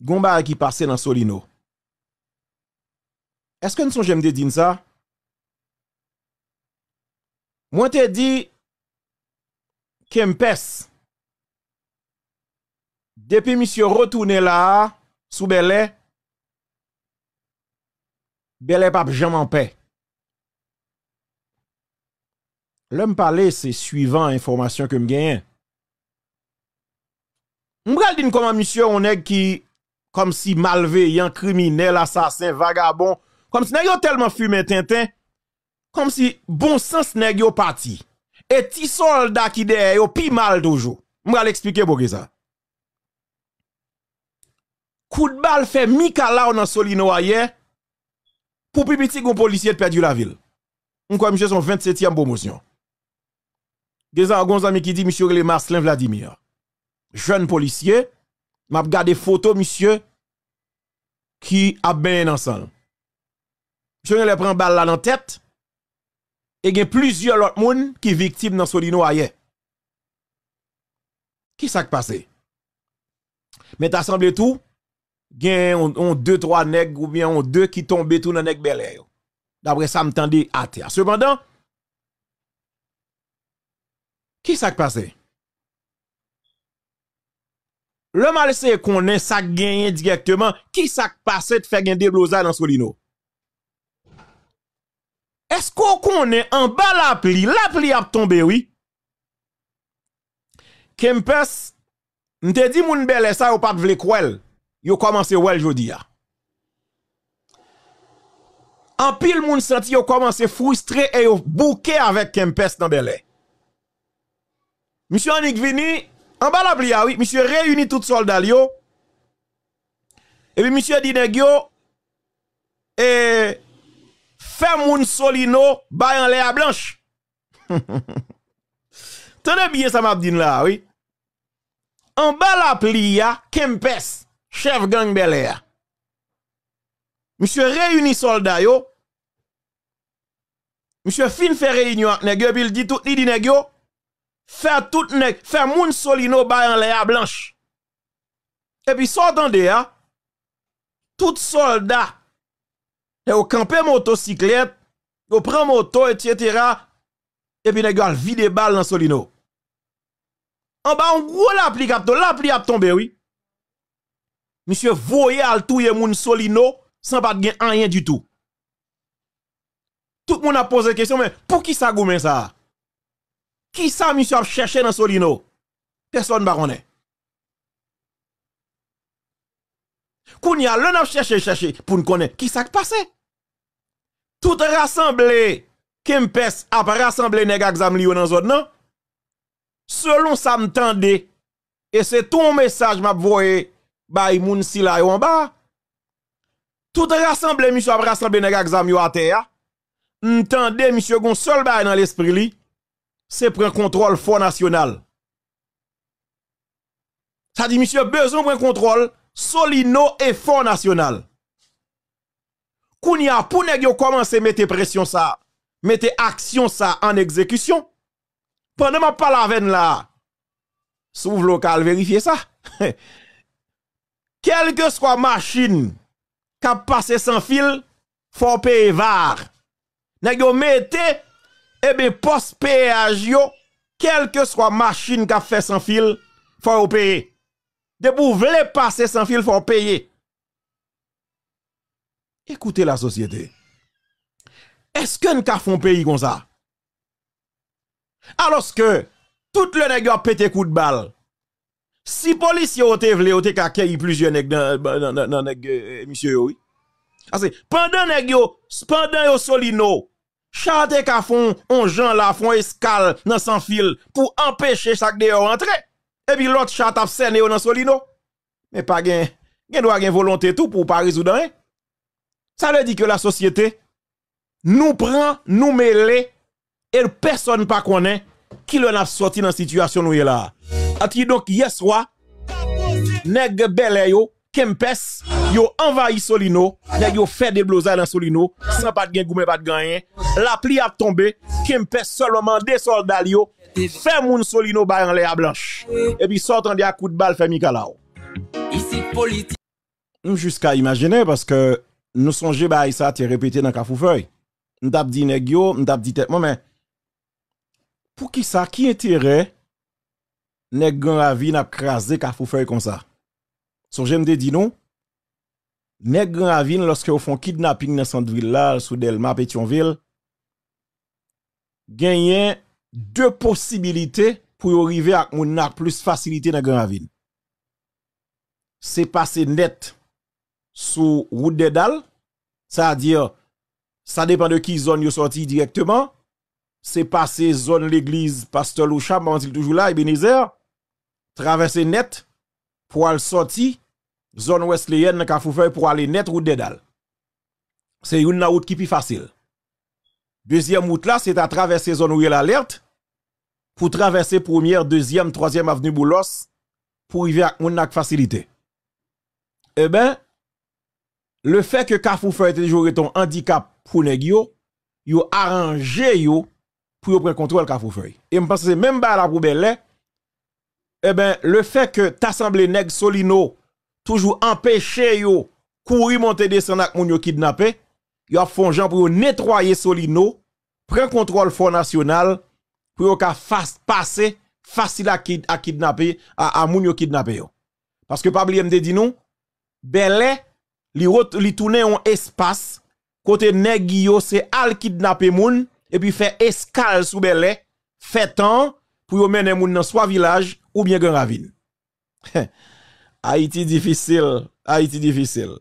Goumba a ki pase nan solino. Eske nou son jemde din sa? Mwen te di kem pes. Depi misyo rotoune la sou belè belè pap jaman pe. Lè m'pale se suivant informasyon kem genyen. Mwen kal din koman misyo onèk ki comme si malveillant, criminel, assassin, vagabond, comme si n'ayant tellement fumé Tintin, comme si bon sens yon parti. Et ti soldat qui derrière yon pi mal toujours. Moi l'expliquer pour ça. Coup de balle fait Mika là dans Solino hier pour pipiti gon policier de perdu la ville. On croit monsieur son 27e promotion. Des amis qui dit monsieur le Marcelin Vladimir. Jeune policier, m'a gardé photo monsieur qui a bien ensemble. ne le prends balle là dans tête et il y a plusieurs autres personnes qui victimes dans Solino ailleurs. Qui s'est passé Mais t'as semblé tout Il y a deux trois nègres ou bien deux qui tombent tout dans nèg belè D'après ça m'tendait à terre. Cependant qui s'est passé le mal c'est qu'on est ça gagné directement qui ça passé de faire gagner blosa dans Solino. Est-ce qu'on est en bas l'appli, l'appli a tombé oui. Kempes m'te dit moun belle ça ou pas vle kwel. Yo commencé wel jodi a. En pile moun senti yo commencé frustré et yo bouke avec Kempes dans Belé. Monsieur Anik Vini, en bas la pli, oui, monsieur réunit tout soldat yo. Et puis monsieur dit yo et fait moun solino bay en l'air blanche. Tenez bien ça m'a dit là, oui. En bas la pli, Kempes, chef gang Bel Monsieur réunit soldat yo. Monsieur fin fait réunion avec puis il dit tout li dit yo Faire tout nek, fait moun solino bay en l'air blanche. et puis sortant de ya, tout soldat, et au camper motocyclette au prend moto, etc. Et puis nek gal vide bal dans solino. En bas, on gros la pli kapto, la pli ap tombe oui. Monsieur voye al touye moun solino, sans pas gen rien du tout. Tout le monde a posé la question, mais pour qui ça sa ça? Qui ça, monsieur, a cherché dans Solino? Personne ne connaît. Qu'on y a l'un a cherché, cherché, pour nous connaître qui ça qui passe. Tout rassemblé, Kempes a rassemblé les gars dans zone, non? Selon ça m'tende, et c'est ton message m'a voyé, bay moun si la en bas. Tout rassemblé, monsieur, a rassemblé les gars à terre. M'tende, monsieur, gon seul bay dans l'esprit li c'est prendre contrôle fort national. Ça dit, monsieur, besoin prendre contrôle solino et fort national. Kounia, pour ne commence à mettre pression ça, mettre action ça en exécution. Pendant la veine là, sous local, vérifier ça. Quelle que soit machine qui passe sans fil, faut payer var. N'a mettez eh bien, post-péage, quel que soit machine qui a fait sans fil, faut payer. De vous voulez passer sans fil, faut payer. Écoutez la société. Est-ce que nous avons un pays comme ça? Alors que tout le nègre a pété coup de balle. Si policiers ont été ont été plusieurs nèg dans monsieur oui. Parce que pendant nèg yo, pendant yo solino, chate ka des on jan la font escale dans son fil pour empêcher chaque de rentre. Et puis l'autre chat a serné dans solino. Mais pas gain, gain doit gain volonté tout pour pas résoudre hein? Ça veut dire que la société nous prend, nous mêle et personne pas connaît qui l'on sorti dans situation nous là. ti donc hier soir nèg Kempes, yo envahi Solino, yo fait des blousards dans Solino, sans pas de gain, pas de gain. Hein. La pli a tombé, Kempes seulement des soldats yo, fait moun Solino bay en l'air blanche. Et puis sortant des coup de balle fait Mikalao. Ici politique. Jusqu'à imaginer parce que nous songez bah ça t'es répété dans Cafoufeuille. Nous t'a dit nèg yo, nous t'a dit tête mais pour qui ça qui intérêt nèg grand vie n'a crasé Cafoufeuille comme ça? Son j'aime dit non. Nèg lorsque au font kidnapping dans ville là sous Delma Pétionville gagné deux possibilités pour arriver à mon plus facilité dans Gravine. C'est passer net sous route des dalles, c'est-à-dire ça dépend de qui zone yo sorti directement. C'est passer zone l'église pasteur mais on dit toujours là Ebenezer, traverser net pour aller sortir zone wesleyen nan Kafoufeu pour aller net ou Dédale. C'est une route qui plus facile. Deuxième route là, c'est à traverser zone où il y a l'alerte pour traverser première, deuxième, troisième avenue Boulos pour arriver à mon facilité. Eh ben, le fait que Kafoufeu était toujours un handicap pour ils yo arrangé yo pour prendre contrôle Kafoufeu. Et me pense même pas la poubelle eh ben le fait que t'assemblé Neg Solino toujours empêcher yo courir monter descendre avec moun yo kidnappé yo font gens pour nettoyer Solino prend contrôle fort National pour yo ka fast passer facile à, kid, kidnapper à, moun yo parce que Pablo oublier me dit nous Belé li, li tourner en espace côté nèg yo c'est al kidnapper moun et puis faire escale sous Belé fait temps pour yo mener moun dans soit village ou bien grand ravine Haïti difficile, Haïti difficile.